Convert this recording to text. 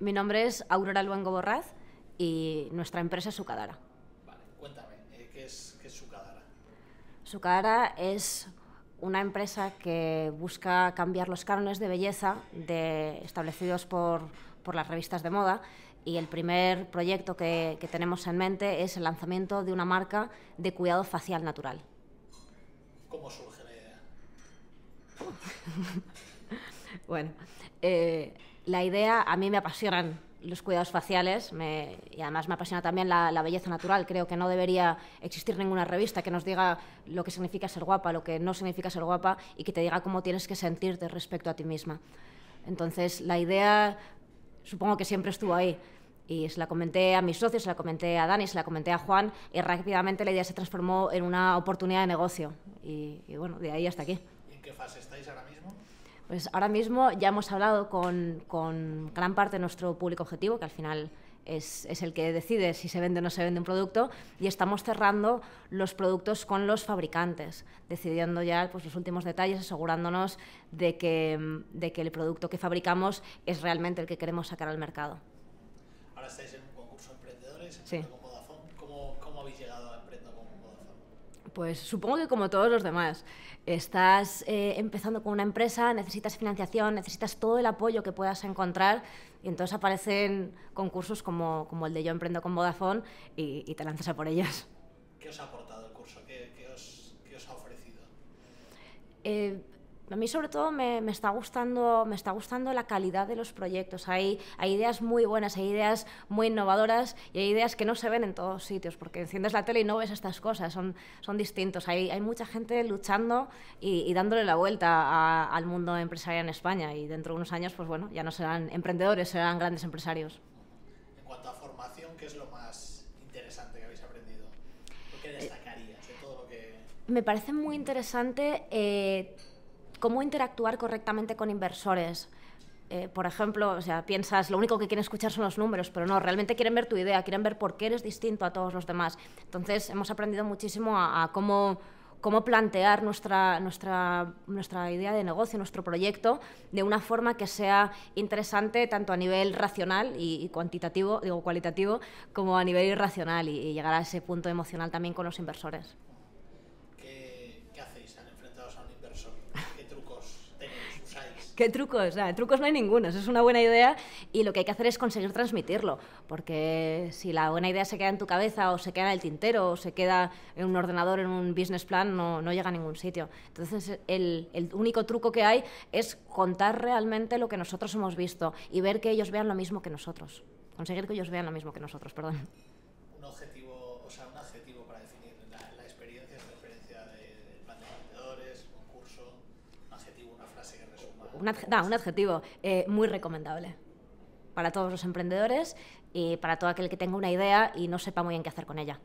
Mi nombre es Aurora Luengo Borraz y nuestra empresa es Sucadara. Vale, cuéntame, eh, ¿qué es, qué es Sucadara? Sucadara es una empresa que busca cambiar los cánones de belleza de, establecidos por, las revistas de moda y el primer proyecto que, que, tenemos en mente es el lanzamiento de una marca de cuidado facial natural. ¿Cómo surge la idea? Bueno, eh, la idea, a mí me apasionan los cuidados faciales y además me apasiona también la, belleza natural. Creo que no debería existir ninguna revista que nos diga lo que significa ser guapa, lo que no significa ser guapa y que te diga cómo tienes que sentirte respecto a ti misma. Entonces, la idea supongo que siempre estuvo ahí. Y se la comenté a mis socios, se la comenté a Dani, se la comenté a Juan y rápidamente la idea se transformó en una oportunidad de negocio. Y, bueno, de ahí hasta aquí. en qué fase estáis ahora mismo? Pues ahora mismo ya hemos hablado con, con gran parte de nuestro público objetivo, que al final es, es, el que decide si se vende o no se vende un producto, y estamos cerrando los productos con los fabricantes, decidiendo ya pues, los últimos detalles, asegurándonos de que, de que el producto que fabricamos es realmente el que queremos sacar al mercado. Ahora estáis en un concurso de emprendedores, ¿Cómo, ¿Cómo, habéis llegado a Emprendo pues supongo que como todos los demás, estás eh, empezando con una empresa, necesitas financiación, necesitas todo el apoyo que puedas encontrar y entonces aparecen concursos como, como el de Yo Emprendo con Vodafone y, te lanzas a por ellos. ¿Qué os ha aportado el curso? ¿Qué, os, qué os, ha ofrecido? Eh, a mí sobre todo me, está gustando, me está gustando la calidad de los proyectos. Hay, hay ideas muy buenas, hay ideas muy innovadoras y hay ideas que no se ven en todos sitios, porque enciendes la tele y no ves estas cosas, son, son distintos. Hay, hay mucha gente luchando y, dándole la vuelta al mundo empresarial en España y dentro de unos años, pues bueno, ya no serán emprendedores, serán grandes empresarios. En cuanto a formación, ¿qué es lo más interesante que habéis aprendido? ¿Qué eh, destacarías de todo lo que...? Me parece muy interesante... Eh, cómo interactuar correctamente con inversores. Eh, por ejemplo, o sea, piensas, lo único que quieren escuchar son los números, pero no, realmente quieren ver tu idea, quieren ver por qué eres distinto a todos los demás. Entonces, hemos aprendido muchísimo a, cómo cómo plantear nuestra, nuestra, nuestra idea de negocio, nuestro proyecto, de una forma que sea interesante tanto a nivel racional y, cuantitativo, digo cualitativo, como a nivel irracional y llegar a ese punto emocional también con los inversores. ¿Qué trucos? Nah, trucos no hay ninguno, es una buena idea y lo que hay que hacer es conseguir transmitirlo, porque si la buena idea se queda en tu cabeza o se queda en el tintero o se queda en un ordenador, en un business plan, no, no llega a ningún sitio. Entonces el, el único truco que hay es contar realmente lo que nosotros hemos visto y ver que ellos vean lo mismo que nosotros, conseguir que ellos vean lo mismo que nosotros, perdón. un, adjetivo, eh, muy recomendable para todos los emprendedores y para todo aquel que tenga una idea y no sepa muy bien qué hacer con ella.